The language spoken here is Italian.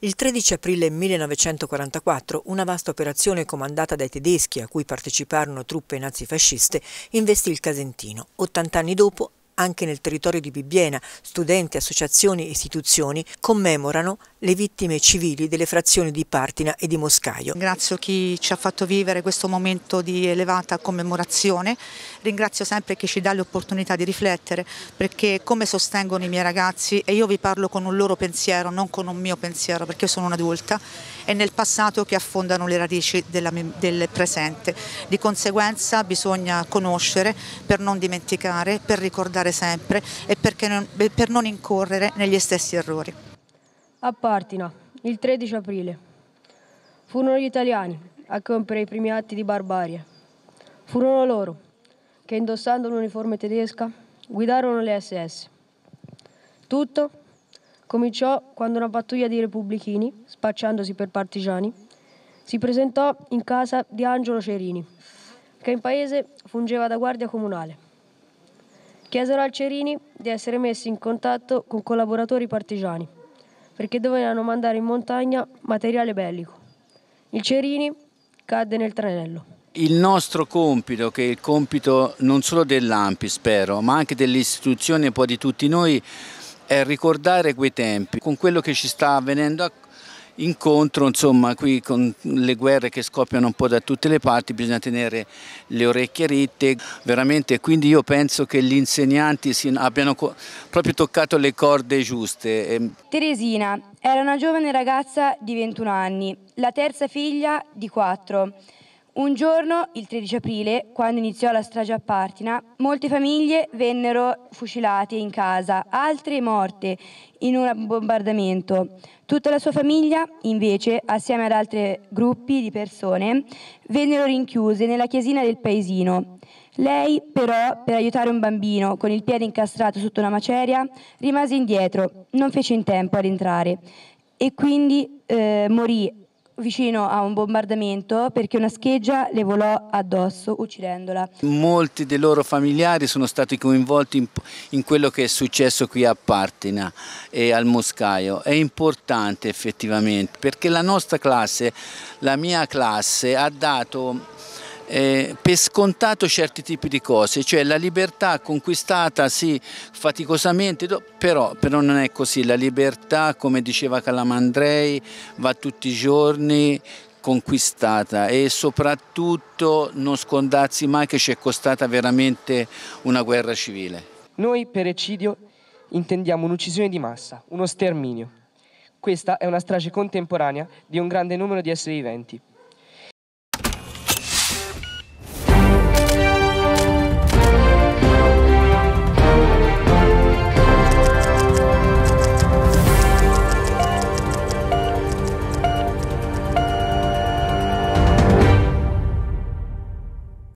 Il 13 aprile 1944 una vasta operazione comandata dai tedeschi a cui parteciparono truppe nazifasciste investì il Casentino. 80 anni dopo anche nel territorio di Bibbiena, studenti, associazioni e istituzioni commemorano le vittime civili delle frazioni di Partina e di Moscaio. Ringrazio chi ci ha fatto vivere questo momento di elevata commemorazione, ringrazio sempre chi ci dà l'opportunità di riflettere perché come sostengono i miei ragazzi e io vi parlo con un loro pensiero, non con un mio pensiero perché io sono un'adulta, è nel passato che affondano le radici della, del presente. Di conseguenza bisogna conoscere per non dimenticare, per ricordare fare sempre e non, per non incorrere negli stessi errori. A Partina, il 13 aprile, furono gli italiani a compiere i primi atti di barbarie. Furono loro che, indossando l'uniforme tedesca, guidarono le SS. Tutto cominciò quando una pattuglia di repubblichini, spacciandosi per partigiani, si presentò in casa di Angelo Cerini, che in paese fungeva da guardia comunale chiesero al Cerini di essere messi in contatto con collaboratori partigiani, perché dovevano mandare in montagna materiale bellico. Il Cerini cadde nel tranello. Il nostro compito, che è il compito non solo dell'AMPI spero, ma anche dell'istituzione istituzioni e poi di tutti noi, è ricordare quei tempi con quello che ci sta avvenendo incontro, insomma qui con le guerre che scoppiano un po' da tutte le parti bisogna tenere le orecchie ritte, veramente quindi io penso che gli insegnanti abbiano proprio toccato le corde giuste. Ehm. Teresina era una giovane ragazza di 21 anni, la terza figlia di 4. Un giorno, il 13 aprile, quando iniziò la strage a Partina, molte famiglie vennero fucilate in casa, altre morte in un bombardamento. Tutta la sua famiglia, invece, assieme ad altri gruppi di persone, vennero rinchiuse nella chiesina del paesino. Lei, però, per aiutare un bambino con il piede incastrato sotto una maceria, rimase indietro, non fece in tempo ad entrare e quindi eh, morì vicino a un bombardamento perché una scheggia le volò addosso uccidendola. Molti dei loro familiari sono stati coinvolti in, in quello che è successo qui a Partina e al Moscaio. È importante effettivamente perché la nostra classe, la mia classe, ha dato eh, per scontato certi tipi di cose, cioè la libertà conquistata sì faticosamente, però, però non è così, la libertà come diceva Calamandrei va tutti i giorni conquistata e soprattutto non scondarsi mai che ci è costata veramente una guerra civile. Noi per eccidio intendiamo un'uccisione di massa, uno sterminio. Questa è una strage contemporanea di un grande numero di esseri viventi.